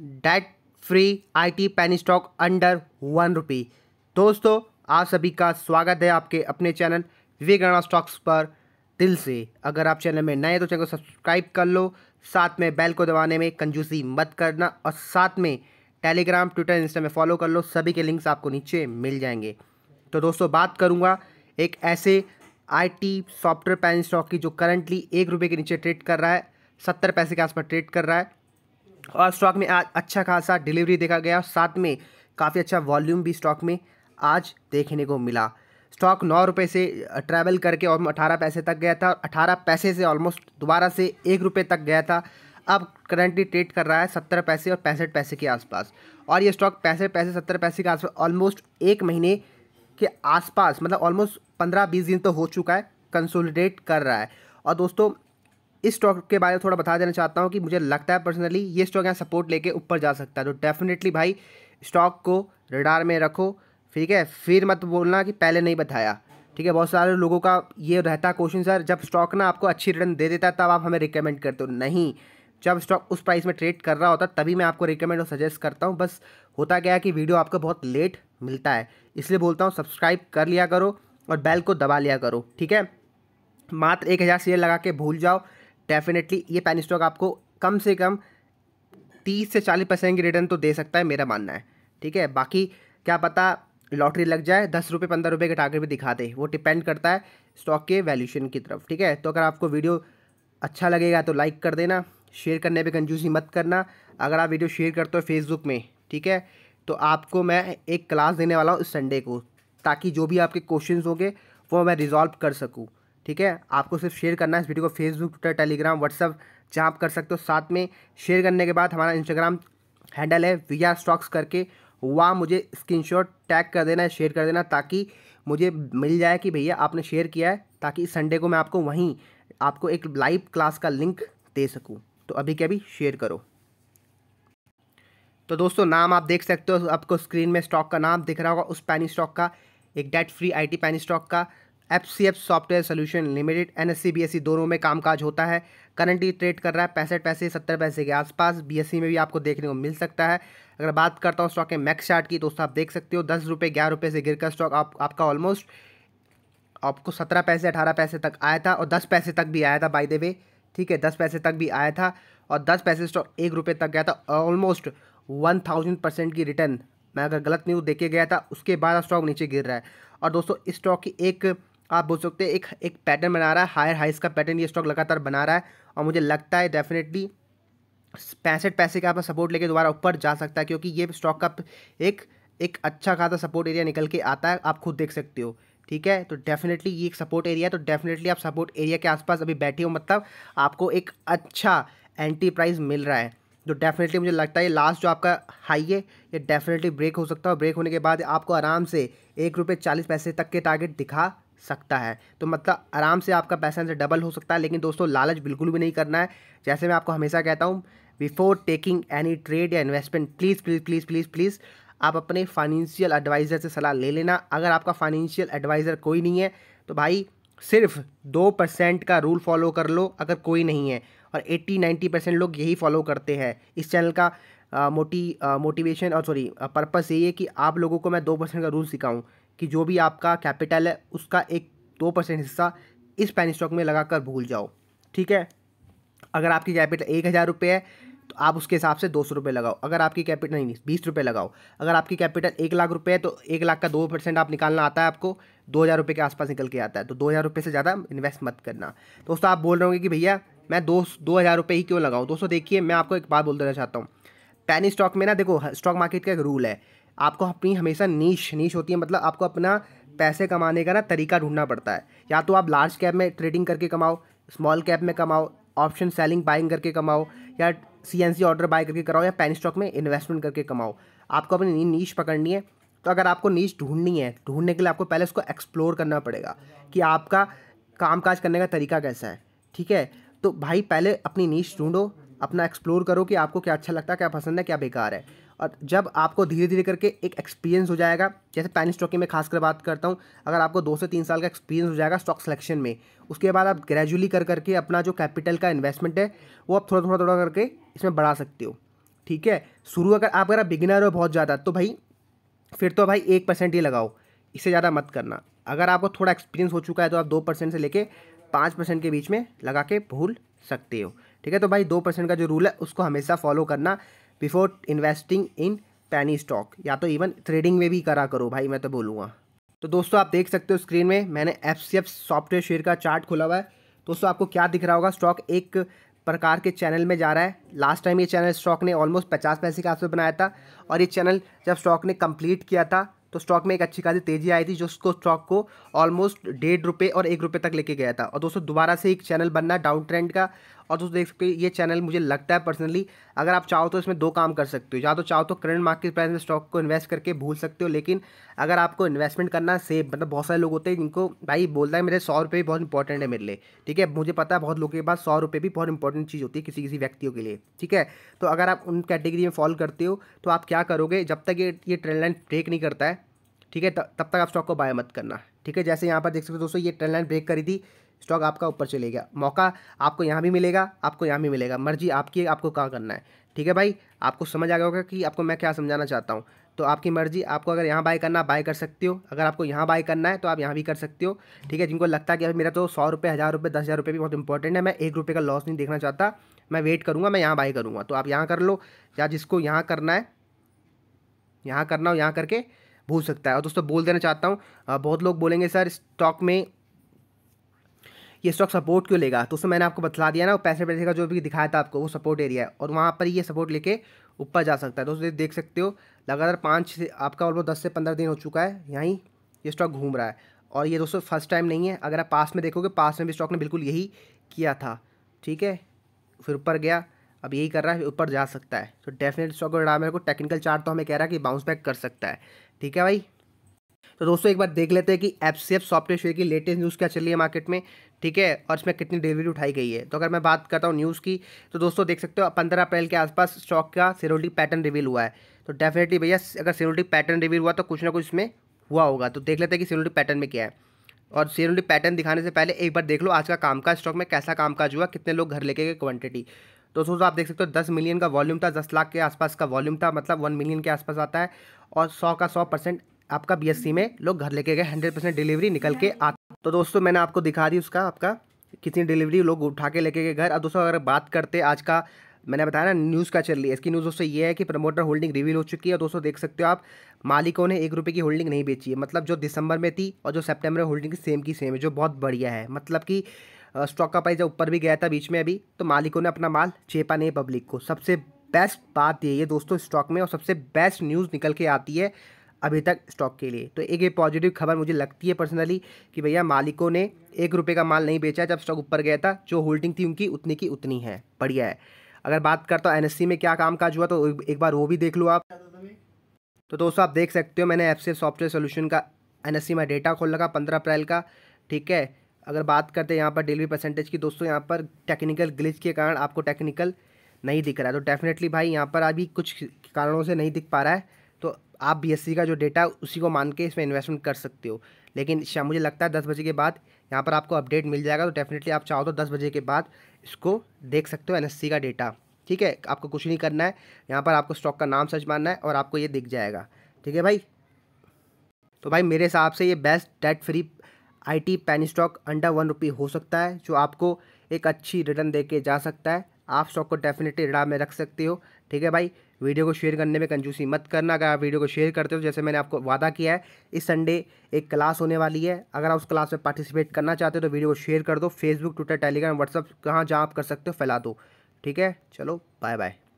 date free IT penny stock under one rupee दोस्तों आप सभी का स्वागत है आपके अपने चैनल राणा स्टॉक्स पर दिल से अगर आप चैनल में नए हैं तो चैनल को सब्सक्राइब कर लो साथ में बेल को दबाने में कंजूसी मत करना और साथ में टेलीग्राम ट्विटर इंस्टा में फॉलो कर लो सभी के लिंक्स आपको नीचे मिल जाएंगे तो दोस्तों बात करूँगा एक ऐसे आईटी सॉफ्टवेयर पैन स्टॉक की जो करंटली एक रुपये के नीचे ट्रेड कर रहा है सत्तर पैसे के आसपास ट्रेड कर रहा है और स्टॉक में आज अच्छा खासा डिलीवरी देखा गया और साथ में काफ़ी अच्छा वॉल्यूम भी स्टॉक में आज देखने को मिला स्टॉक नौ रुपये से ट्रैवल करके और अठारह पैसे तक गया था अठारह पैसे से ऑलमोस्ट दोबारा से एक रुपये तक गया था अब करंटली ट्रेड कर रहा है सत्तर पैसे और पैंसठ पैसे के आसपास और ये स्टॉक पैंसठ पैसे सत्तर पैसे के आसपास ऑलमोस्ट एक महीने के आसपास मतलब ऑलमोस्ट पंद्रह बीस दिन तो हो चुका है कंसोलिडेट कर रहा है और दोस्तों इस स्टॉक के बारे में थोड़ा बता देना चाहता हूँ कि मुझे लगता है पर्सनली ये स्टॉक यहाँ सपोर्ट लेके ऊपर जा सकता है तो डेफिनेटली भाई स्टॉक को रडार में रखो ठीक है फिर मत बोलना कि पहले नहीं बताया ठीक है बहुत सारे लोगों का ये रहता क्वेश्चन सर जब स्टॉक ना आपको अच्छी रिटर्न दे देता है तब आप हमें रिकमेंड करते हो नहीं जब स्टॉक उस प्राइस में ट्रेड कर रहा होता तभी मैं आपको रिकमेंड और सजेस्ट करता हूँ बस होता क्या है कि वीडियो आपको बहुत लेट मिलता है इसलिए बोलता हूँ सब्सक्राइब कर लिया करो और बेल को दबा लिया करो ठीक है मात्र एक हज़ार शेयर लगा के भूल जाओ डेफिनेटली ये पेन स्टॉक आपको कम से कम तीस से चालीस परसेंट की रिटर्न तो दे सकता है मेरा मानना है ठीक है बाकी क्या पता लॉटरी लग जाए दस रुपये पंद्रह रुपये के टारगेट भी दिखा दे वो डिपेंड करता है स्टॉक के वैल्यूशन की तरफ ठीक है तो अगर आपको वीडियो अच्छा लगेगा तो लाइक कर देना शेयर करने पे कंजूसी मत करना अगर आप वीडियो शेयर करते हो फेसबुक में ठीक है तो आपको मैं एक क्लास देने वाला हूँ इस संडे को ताकि जो भी आपके क्वेश्चंस होंगे वो मैं रिजॉल्व कर सकूँ ठीक है आपको सिर्फ शेयर करना है इस वीडियो को फेसबुक ट्विटर टेलीग्राम व्हाट्सअप जहाँ आप कर सकते हो साथ में शेयर करने के बाद हमारा इंस्टाग्राम हैंडल है वीआर स्टॉक्स करके वहाँ मुझे स्क्रीनशॉट टैग कर देना है शेयर कर देना ताकि मुझे मिल जाए कि भैया आपने शेयर किया है ताकि संडे को मैं आपको वहीं आपको एक लाइव क्लास का लिंक दे सकूँ तो अभी के अभी शेयर करो तो दोस्तों नाम आप देख सकते हो आपको स्क्रीन में स्टॉक का नाम दिख रहा होगा उस पैनी स्टॉक का एक debt free IT penny stock का F C F software solution limited N S C B S दोनों में कामकाज होता है करंटली ट्रेड कर रहा है पैंसठ पैसे सत्तर पैसे के आसपास बी एस सी में भी आपको देखने को मिल सकता है अगर बात करता हूँ स्टॉक के मैक्स चार्ट की दोस्तों आप देख सकते हो दस रुपये ग्यारह रुपये से गिरकर स्टॉक आप, आपका ऑलमोस्ट आपको सत्रह पैसे अठारह पैसे तक आया था और दस पैसे तक भी आया था बाई द वे ठीक है दस पैसे तक भी आया था और दस पैसे स्टॉक एक रुपये तक गया था ऑलमोस्ट वन थाउजेंड परसेंट की रिटर्न मैं अगर गलत न्यूज़ देखे गया था उसके बाद स्टॉक नीचे गिर रहा है और दोस्तों इस स्टॉक की एक आप बोल सकते हैं एक एक पैटर्न बना रहा है हायर हाइस का पैटर्न ये स्टॉक लगातार बना रहा है और मुझे लगता है डेफिनेटली पैंसठ पैसे का आप सपोर्ट लेके दोबारा ऊपर जा सकता है क्योंकि ये स्टॉक का एक एक अच्छा खासा सपोर्ट एरिया निकल के आता है आप खुद देख सकते हो ठीक है तो डेफिनेटली ये एक सपोर्ट एरिया है तो डेफिनेटली आप सपोर्ट एरिया के आसपास अभी बैठे हो मतलब आपको एक अच्छा एंटी प्राइस मिल रहा है तो डेफिनेटली मुझे लगता है लास्ट जो आपका हाई है ये डेफिनेटली ब्रेक हो सकता है ब्रेक होने के बाद आपको आराम से एक रुपये चालीस पैसे तक के टारगेट दिखा सकता है तो मतलब आराम से आपका पैसा इनसे डबल हो सकता है लेकिन दोस्तों लालच बिल्कुल भी नहीं करना है जैसे मैं आपको हमेशा कहता हूँ बिफोर टेकिंग एनी ट्रेड या investment please please please please please आप अपने फाइनेंशियल एडवाइज़र से सलाह ले लेना अगर आपका फाइनेंशियल एडवाइज़र कोई नहीं है तो भाई सिर्फ दो परसेंट का रूल फॉलो कर लो अगर कोई नहीं है और एट्टी नाइन्टी परसेंट लोग यही फॉलो करते हैं इस चैनल का आ, मोटी मोटिवेशन और सॉरी पर्पस यही है कि आप लोगों को मैं दो परसेंट का रूल सिखाऊँ कि जो भी आपका कैपिटल है उसका एक दो परसेंट हिस्सा इस पैनी स्टॉक में लगा कर भूल जाओ ठीक है अगर आपकी कैपिटल एक हज़ार रुपये है तो आप उसके हिसाब से दो सौ रुपये लगाओ अगर आपकी कैपिटल नहीं बीस रुपये लगाओ अगर आपकी कैपिटल एक लाख रुपये है तो एक लाख का दो परसेंट आप निकालना आता है आपको दो हज़ार रुपये के आसपास निकल के आता है तो दो हज़ार रुपये से ज़्यादा इन्वेस्ट मत करना दोस्तों आप बोल रहे होंगे कि भैया मैं दो दो हज़ार रुपये ही क्यों लगाऊँ दोस्तों देखिए मैं आपको एक बात बोल देना चाहता हूँ पैनी स्टॉक में ना देखो स्टॉक मार्केट का एक रूल है आपको अपनी हमेशा नीच नीच होती है मतलब आपको अपना पैसे कमाने का ना तरीका ढूंढना पड़ता है या तो आप लार्ज कैप में ट्रेडिंग करके कमाओ स्मॉल कैप में कमाओ ऑप्शन सेलिंग बाइंग करके कमाओ या C N C order buy करके कराओ या पैन स्टॉक में इन्वेस्टमेंट करके कमाओ आपको अपनी नीच पकड़नी है तो अगर आपको नीच ढूंढनी है ढूंढने के लिए आपको पहले उसको एक्सप्लोर करना पड़ेगा कि आपका कामकाज करने का तरीका कैसा है ठीक है तो भाई पहले अपनी नीच ढूंढो अपना एक्सप्लोर करो कि आपको क्या अच्छा लगता है क्या पसंद है क्या बेकार है और जब आपको धीरे धीरे करके एक एक्सपीरियंस हो जाएगा जैसे स्टॉक की मैं खासकर बात करता हूँ अगर आपको दो से तीन साल का एक्सपीरियंस हो जाएगा स्टॉक सिलेक्शन में उसके बाद आप ग्रेजुअली कर करके अपना जो कैपिटल का इन्वेस्टमेंट है वो आप थोड़ा थोड़ा थोड़ा करके इसमें बढ़ा सकते हो ठीक है शुरू अगर आप अगर बिगिनर हो बहुत ज़्यादा तो भाई फिर तो भाई एक परसेंट ही लगाओ इससे ज़्यादा मत करना अगर आपको थोड़ा एक्सपीरियंस हो चुका है तो आप दो परसेंट से लेके पाँच परसेंट के बीच में लगा के भूल सकते हो ठीक है तो भाई दो परसेंट का जो रूल है उसको हमेशा फॉलो करना बिफोर इन्वेस्टिंग इन पैनी स्टॉक या तो इवन ट्रेडिंग में भी करा करो भाई मैं तो बोलूँगा तो दोस्तों आप देख सकते हो स्क्रीन में मैंने F C F software share का चार्ट खुला हुआ है दोस्तों आपको क्या दिख रहा होगा स्टॉक एक प्रकार के चैनल में जा रहा है लास्ट टाइम ये चैनल स्टॉक ने ऑलमोस्ट पचास पैसे के आसपास बनाया था और ये चैनल जब स्टॉक ने कंप्लीट किया था तो स्टॉक में एक अच्छी खासी तेजी आई थी जो उसको स्टॉक को ऑलमोस्ट डेढ़ रुपये और एक रुपये तक लेके गया था और दोस्तों दोबारा से एक चैनल बनना डाउन ट्रेंड का और दोस्तों देख सकते हो ये चैनल मुझे लगता है पर्सनली अगर आप चाहो तो इसमें दो काम कर सकते हो या तो चाहो तो करंट मार्केट प्राइस में स्टॉक को इन्वेस्ट करके भूल सकते हो लेकिन अगर आपको इन्वेस्टमेंट करना सेफ मतलब बहुत सारे लोग होते हैं जिनको भाई बोलता है मेरे सौ रुपये भी बहुत इंपॉर्टेंट है मेरे लिए ठीक है मुझे पता है बहुत लोगों के पास सौ रुपये भी बहुत इंपॉर्टेंट चीज़ होती है किसी किसी व्यक्तियों के लिए ठीक है तो अगर आप उन कैटेगरी में फॉलो करते हो तो आप क्या करोगे जब तक ये ये ट्रेंड लाइन ब्रेक नहीं करता है ठीक है तब तक आप स्टॉक को बाय मत करना ठीक है जैसे यहाँ पर देख सकते हो दोस्तों ये ट्रेंड लाइन ब्रेक करी थी स्टॉक आपका ऊपर चले गया मौका आपको यहाँ भी मिलेगा आपको यहाँ भी मिलेगा मर्जी आपकी आपको कहाँ करना है ठीक है भाई आपको समझ आ गया होगा कि आपको मैं क्या समझाना चाहता हूँ तो आपकी मर्जी आपको अगर यहाँ बाय करना बाय कर सकते हो अगर आपको यहाँ बाय करना है तो आप यहाँ भी कर सकते हो ठीक है जिनको लगता है कि मेरा तो सौ रुपये हज़ार रुपये दस हज़ार रुपये भी बहुत इंपॉर्टेंट है मैं एक रुपये का लॉस नहीं देखना चाहता मैं वेट करूँगा मैं यहाँ बाय करूँगा तो आप यहाँ कर लो या जिसको यहाँ करना है यहाँ करना हो यहाँ करके भूल सकता है और दोस्तों बोल देना चाहता हूँ बहुत लोग बोलेंगे सर स्टॉक में ये स्टॉक सपोर्ट क्यों लेगा तो उसमें मैंने आपको बता दिया ना पैसे पैसे का जो भी दिखाया था आपको वो सपोर्ट एरिया है और वहाँ पर ये सपोर्ट लेके ऊपर जा सकता है दोस्तों देख सकते हो लगातार पाँच आपका ऑलमोस्ट दस से पंद्रह दिन हो चुका है यहीं ये स्टॉक घूम रहा है और ये दोस्तों फर्स्ट टाइम नहीं है अगर आप पास में देखोगे पास में भी स्टॉक ने बिल्कुल यही किया था ठीक है फिर ऊपर गया अब यही कर रहा है ऊपर जा सकता है तो डेफिनेट स्टॉक को टेक्निकल चार्ट तो हमें कह रहा है कि बाउंस बैक कर सकता है ठीक है भाई तो दोस्तों एक बार देख लेते हैं कि एफ सॉफ्टवेयर की लेटेस्ट न्यूज़ क्या चल रही है मार्केट में ठीक है और इसमें कितनी डिलीवरी उठाई गई है तो अगर मैं बात करता हूँ न्यूज़ की तो दोस्तों देख सकते हो पंद्रह अप्रैल के आसपास स्टॉक का सिरोल्टी पैटर्न रिवील हुआ है तो डेफिनेटली भैया अगर सिरोल्टी पैटर्न रिवील हुआ तो कुछ ना कुछ इसमें हुआ होगा तो देख लेते हैं कि सिरोल्टी पैटर्न में क्या है और सिरोटिक पैटर्न दिखाने से पहले एक बार देख लो आज का कामकाज स्टॉक में कैसा कामकाज हुआ कितने लोग घर लेके गए क्वांटिटी तो दोस्तों आप देख सकते हो दस मिलियन का वॉल्यूम था दस लाख के आसपास का वॉल्यूम था मतलब वन मिलियन के आसपास आता है और सौ का सौ परसेंट आपका बीएससी में लोग घर लेके गए हंड्रेड परसेंट डिलीवरी निकल के आ तो दोस्तों मैंने आपको दिखा दी उसका आपका कितनी डिलीवरी लोग उठा के लेके गए घर और दोस्तों अगर बात करते आज का मैंने बताया ना न्यूज़ का चल रही है इसकी न्यूज़ दोस्तों ये है कि प्रमोटर होल्डिंग रिवील हो चुकी है और दोस्तों देख सकते हो आप मालिकों ने एक रुपये की होल्डिंग नहीं बेची है मतलब जो दिसंबर में थी और जो सेप्टेम्बर में होल्डिंग सेम की सेम है जो बहुत बढ़िया है मतलब कि स्टॉक का प्राइस जब ऊपर भी गया था बीच में अभी तो मालिकों ने अपना माल चेपा नहीं पब्लिक को सबसे बेस्ट बात ये है दोस्तों स्टॉक में और सबसे बेस्ट न्यूज़ निकल के आती है अभी तक स्टॉक के लिए तो एक ये पॉजिटिव खबर मुझे लगती है पर्सनली कि भैया मालिकों ने एक रुपये का माल नहीं बेचा जब स्टॉक ऊपर गया था जो होल्डिंग थी उनकी उतनी की उतनी है बढ़िया है अगर बात करता हूँ एन में क्या काम काज हुआ तो एक बार वो भी देख लो आप तो दोस्तों आप देख सकते हो मैंने एफ सॉफ्टवेयर सोल्यूशन का एन में डेटा खोल रखा पंद्रह अप्रैल का ठीक है अगर बात करते हैं यहाँ पर डिलीवरी परसेंटेज की दोस्तों यहाँ पर टेक्निकल ग्लिच के कारण आपको टेक्निकल नहीं दिख रहा है तो डेफिनेटली भाई यहाँ पर अभी कुछ कारणों से नहीं दिख पा रहा है तो आप बी का जो डेटा उसी को मान के इसमें इन्वेस्टमेंट कर सकते हो लेकिन मुझे लगता है दस बजे के बाद यहाँ पर आपको अपडेट मिल जाएगा तो डेफिनेटली आप चाहो तो दस बजे के बाद इसको देख सकते हो एन का डेटा ठीक है आपको कुछ नहीं करना है यहाँ पर आपको स्टॉक का नाम सर्च मानना है और आपको ये दिख जाएगा ठीक है भाई तो भाई मेरे हिसाब से ये best debt free IT penny stock under one rupee हो सकता है जो आपको एक अच्छी रिटर्न दे के जा सकता है आप स्टॉक को डेफिनेटली रिडा में रख सकते हो ठीक है भाई वीडियो को शेयर करने में कंजूसी मत करना अगर आप वीडियो को शेयर करते हो जैसे मैंने आपको वादा किया है इस संडे एक क्लास होने वाली है अगर आप उस क्लास में पार्टिसिपेट करना चाहते हो तो वीडियो को शेयर कर दो फेसबुक ट्विटर टेलीग्राम व्हाट्सअप कहाँ जहाँ आप कर सकते हो फैला दो ठीक है चलो बाय बाय